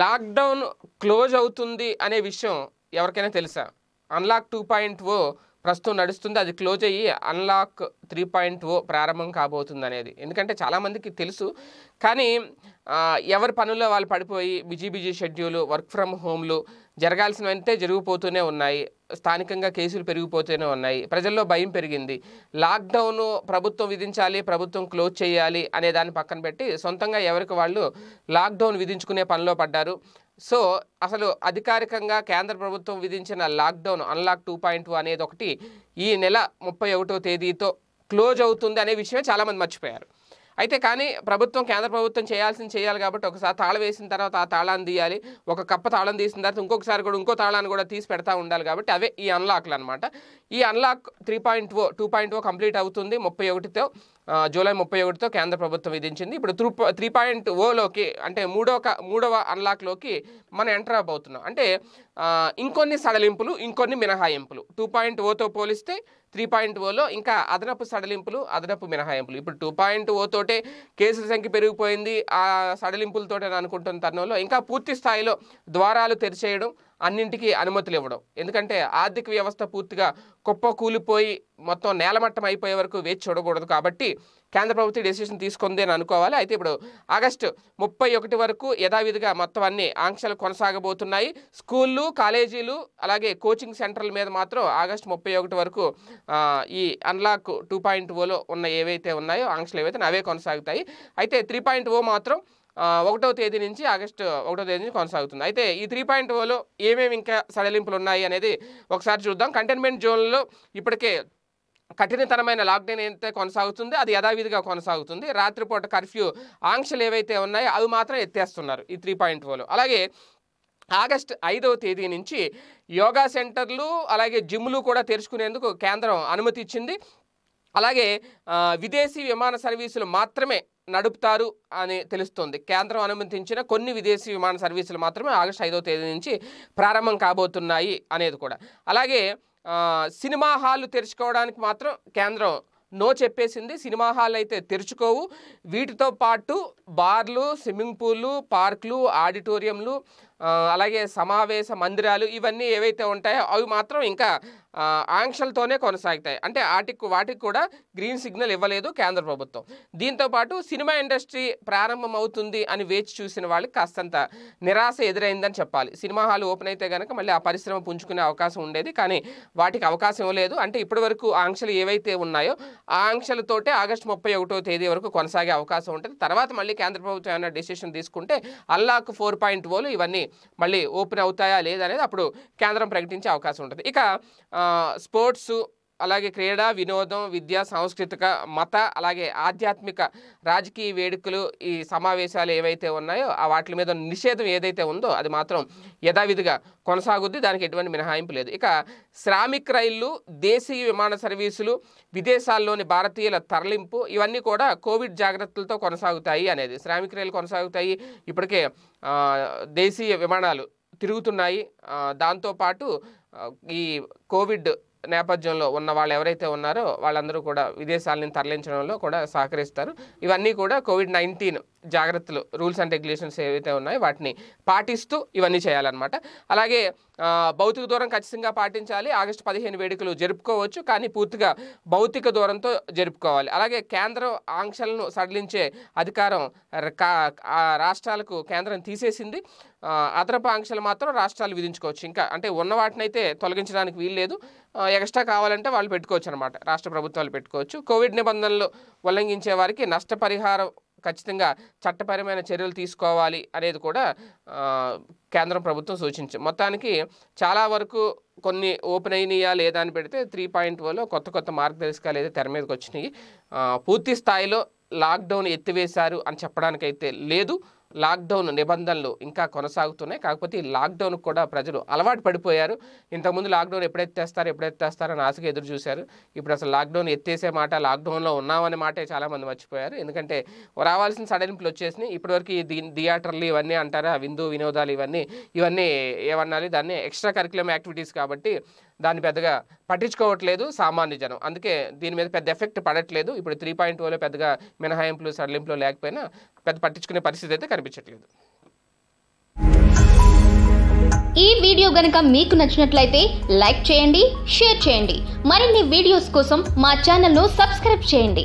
lockdown close అవుతుంది అనే విషయం ఎవరికైనా తెలుసా అన్లాక్ టూ పాయింట్ ఓ ప్రస్తుతం నడుస్తుంది అది క్లోజ్ అయ్యి అన్లాక్ త్రీ పాయింట్ ఓ ప్రారంభం కాబోతుంది అనేది ఎందుకంటే చాలామందికి తెలుసు కానీ ఎవరి పనుల్లో వాళ్ళు పడిపోయి busy busy schedule work from హోమ్లు జరగాల్సినవంటే జరిగిపోతూనే ఉన్నాయి స్థానికంగా కేసులు పెరిగిపోతూనే ఉన్నాయి ప్రజల్లో భయం పెరిగింది లాక్డౌన్ ప్రభుత్వం విధించాలి ప్రభుత్వం క్లోజ్ చేయాలి అనే దాన్ని పక్కన పెట్టి సొంతంగా ఎవరికి వాళ్ళు లాక్డౌన్ విధించుకునే పనిలో పడ్డారు సో అసలు అధికారికంగా కేంద్ర ప్రభుత్వం విధించిన lockdown unlock two point two అనేది ఒకటి ఈ నెల ముప్పై ఒకటో తేదీతో క్లోజ్ అవుతుంది అనే విషయమే చాలామంది మర్చిపోయారు అయితే కానీ ప్రభుత్వం కేంద్ర ప్రభుత్వం చేయాల్సింది చేయాలి కాబట్టి ఒకసారి తాళం వేసిన తర్వాత ఆ తాళాన్ని తీయాలి ఒక కప్ప తాళం తీసిన తర్వాత ఇంకొకసారి కూడా ఇంకో తాళాన్ని కూడా తీసి పెడతా ఉండాలి కాబట్టి అవే ఈ అన్లాక్లు అనమాట ఈ unlock three point O two point O complete అవుతుంది ముప్పై ఒకటితో జూలై ముప్పై ఒకటితో కేంద్ర ప్రభుత్వం విధించింది ఇప్పుడు త్రూ త్రీ పాయింట్ ఓలోకి అంటే మూడవ మూడవ అన్లాక్లోకి మనం ఎంటర్ అవుతున్నాం అంటే ఇంకొన్ని సడలింపులు ఇంకొన్ని మినహాయింపులు టూ పాయింట్ ఓతో పోలిస్తే త్రీ పాయింట్ ఓలో ఇంకా అదనపు సడలింపులు అదనపు మినహాయింపులు ఇప్పుడు టూ పాయింట్ ఓతోటే కేసుల సంఖ్య పెరిగిపోయింది ఆ సడలింపులతోటే అనుకుంటున్న తరుణంలో ఇంకా పూర్తి స్థాయిలో ద్వారాలు తెరిచేయడం అన్నింటికీ అనుమతులు ఇవ్వడం ఎందుకంటే ఆర్థిక వ్యవస్థ పూర్తిగా కుప్ప కూలిపోయి మొత్తం నేలమట్టం అయిపోయే వరకు వేచి చూడకూడదు కాబట్టి కేంద్ర ప్రభుత్వం డెసిషన్ తీసుకుంది అని అనుకోవాలి అయితే ఇప్పుడు ఆగస్టు ముప్పై ఒకటి వరకు యథావిధిగా మొత్తం అన్ని ఆంక్షలు కొనసాగబోతున్నాయి స్కూళ్ళు కాలేజీలు అలాగే కోచింగ్ సెంటర్ల మీద మాత్రం ఆగస్టు ముప్పై ఒకటి వరకు ఈ అన్లాక్ టూ పాయింట్ ఓలో ఉన్న ఏవైతే ఉన్నాయో ఆంక్షలు ఏవైతే అవే కొనసాగుతాయి అయితే త్రీ పాయింట్ ఓ మాత్రం ఒకటో తేదీ నుంచి ఆగస్టు ఒకటో తేదీ నుంచి కొనసాగుతుంది అయితే ఈ త్రీ పాయింట్ ఓలో ఏమేమి ఇంకా సడలింపులు ఉన్నాయి అనేది ఒకసారి చూద్దాం కంటైన్మెంట్ జోన్లో ఇప్పటికే కఠినతరమైన లాక్డౌన్ ఏదైతే కొనసాగుతుందో అది యథావిధిగా కొనసాగుతుంది రాత్రిపూట కర్ఫ్యూ ఆంక్షలు ఏవైతే ఉన్నాయో అవి మాత్రం ఎత్తేస్తున్నారు ఈ త్రీ పాయింట్ ఓలో అలాగే ఆగస్ట్ ఐదవ తేదీ నుంచి యోగా సెంటర్లు అలాగే జిమ్లు కూడా తెరుచుకునేందుకు కేంద్రం అనుమతి ఇచ్చింది అలాగే విదేశీ విమాన సర్వీసులు మాత్రమే నడుపుతారు అని తెలుస్తోంది కేంద్రం అనుమతించిన కొన్ని విదేశీ విమాన సర్వీసులు మాత్రమే ఆగస్టు ఐదో తేదీ నుంచి ప్రారంభం కాబోతున్నాయి అనేది కూడా అలాగే సినిమా హాల్ తెరుచుకోవడానికి మాత్రం కేంద్రం నో చెప్పేసింది సినిమా హాల్ అయితే తెరుచుకోవు వీటితో పాటు బార్లు స్విమ్మింగ్ పూల్లు పార్కులు ఆడిటోరియంలు అలాగే సమావేశ మందిరాలు ఇవన్నీ ఏవైతే ఉంటాయో అవి మాత్రం ఇంకా ఆంక్షలతోనే కొనసాగుతాయి అంటే వాటికి వాటికి కూడా గ్రీన్ సిగ్నల్ ఇవ్వలేదు కేంద్ర ప్రభుత్వం దీంతోపాటు సినిమా ఇండస్ట్రీ ప్రారంభం అవుతుంది అని వేచి చూసిన వాళ్ళకి కాస్తంత నిరాశ ఎదురైందని చెప్పాలి సినిమా హాల్ ఓపెన్ అయితే కనుక మళ్ళీ ఆ పరిశ్రమ పుంజుకునే అవకాశం ఉండేది కానీ వాటికి అవకాశం ఇవ్వలేదు అంటే ఇప్పటివరకు ఆంక్షలు ఏవైతే ఉన్నాయో ఆ ఆంక్షలతోటే ఆగస్టు ముప్పై ఒకటో తేదీ వరకు కొనసాగే అవకాశం ఉంటుంది తర్వాత మళ్ళీ కేంద్ర ప్రభుత్వం ఏమైనా డిసిషన్ తీసుకుంటే అల్లాక్ ఫోర్ పాయింట్ ఇవన్నీ మళ్ళీ ఓపెన్ అవుతాయా లేదనేది అప్పుడు కేంద్రం ప్రకటించే అవకాశం ఉంటుంది ఇక స్పోర్ట్స్ అలాగే క్రీడా వినోదం విద్య సాంస్కృతిక మత అలాగే ఆధ్యాత్మిక రాజకీయ వేడుకలు ఈ సమావేశాలు ఏవైతే ఉన్నాయో ఆ వాటి మీద నిషేధం ఏదైతే ఉందో అది మాత్రం యథావిధిగా కొనసాగుద్ది దానికి ఎటువంటి మినహాయింపు లేదు ఇక శ్రామిక్ రైళ్లు దేశీయ విమాన సర్వీసులు విదేశాల్లోని భారతీయుల తరలింపు ఇవన్నీ కూడా కోవిడ్ జాగ్రత్తలతో కొనసాగుతాయి అనేది శ్రామిక్ రైలు కొనసాగుతాయి ఇప్పటికే దేశీయ విమానాలు తిరుగుతున్నాయి దాంతోపాటు ఈ కోవిడ్ నేపథ్యంలో ఉన్న వాళ్ళు ఎవరైతే ఉన్నారో వాళ్ళందరూ కూడా విదేశాలను తరలించడంలో కూడా సహకరిస్తారు ఇవన్నీ కూడా కోవిడ్ నైన్టీన్ జాగ్రత్తలు రూల్స్ అండ్ రెగ్యులేషన్స్ ఏవైతే ఉన్నాయో వాటిని పాటిస్తూ ఇవన్నీ చేయాలన్నమాట అలాగే భౌతిక దూరం ఖచ్చితంగా పాటించాలి ఆగస్టు పదిహేను వేడుకలు జరుపుకోవచ్చు కానీ పూర్తిగా భౌతిక దూరంతో జరుపుకోవాలి అలాగే కేంద్రం ఆంక్షలను సడలించే అధికారం రాష్ట్రాలకు కేంద్రం తీసేసింది అదనపు ఆంక్షలు మాత్రం రాష్ట్రాలు విధించుకోవచ్చు ఇంకా అంటే ఉన్న వాటినైతే తొలగించడానికి వీల్లేదు ఎక్స్ట్రా కావాలంటే వాళ్ళు పెట్టుకోవచ్చు అనమాట రాష్ట్ర ప్రభుత్వాలు పెట్టుకోవచ్చు కోవిడ్ నిబంధనలు ఉల్లంఘించే వారికి నష్టపరిహారం ఖచ్చితంగా చట్టపరమైన చర్యలు తీసుకోవాలి అనేది కూడా కేంద్రం ప్రభుత్వం సూచించి మొత్తానికి చాలా వరకు కొన్ని ఓపెన్ అయినాయా లేదా అని పెడితే త్రీ పాయింట్ వన్లో కొత్త కొత్త మార్గదర్శకాలు అయితే తెర మీదకి వచ్చినాయి పూర్తి స్థాయిలో లాక్డౌన్ ఎత్తివేశారు అని చెప్పడానికైతే లేదు లాక్డౌన్ నిబంధనలు ఇంకా కొనసాగుతున్నాయి కాకపోతే ఈ లాక్డౌన్ కూడా ప్రజలు అలవాటు పడిపోయారు ఇంతకుముందు లాక్డౌన్ ఎప్పుడైతే తెస్తారు ఎప్పుడైతే తెస్తారని ఆశగా ఎదురు చూశారు ఇప్పుడు అసలు లాక్డౌన్ ఎత్తేసే మాట లాక్డౌన్లో ఉన్నామనే మాటే చాలామంది మర్చిపోయారు ఎందుకంటే రావాల్సిన సడలింపులు వచ్చేసినాయి ఇప్పటివరకు ఈ థియేటర్లు ఇవన్నీ అంటారా విందు వినోదాలు ఇవన్నీ ఇవన్నీ ఏమన్నా దాన్ని ఎక్స్ట్రా కరికులం యాక్టివిటీస్ కాబట్టి దాన్ని పెద్దగా పట్టించుకోవట్లేదు సామాన్య జనం అందుకే దీని మీద పెద్ద ఎఫెక్ట్ పడట్లేదు ఇప్పుడు త్రీ పాయింట్ ఓలో పెద్దగా మినహాయింపులు సడలింపులు లేకపోయినా పెద్ద పట్టించుకునే పరిస్థితి అయితే కనిపించట్లేదు ఈ వీడియో గనక మీకు నచ్చినట్లయితే లైక్ చేయండి షేర్ చేయండి మరిన్ని వీడియోస్ కోసం మా ఛానల్ను సబ్స్క్రైబ్ చేయండి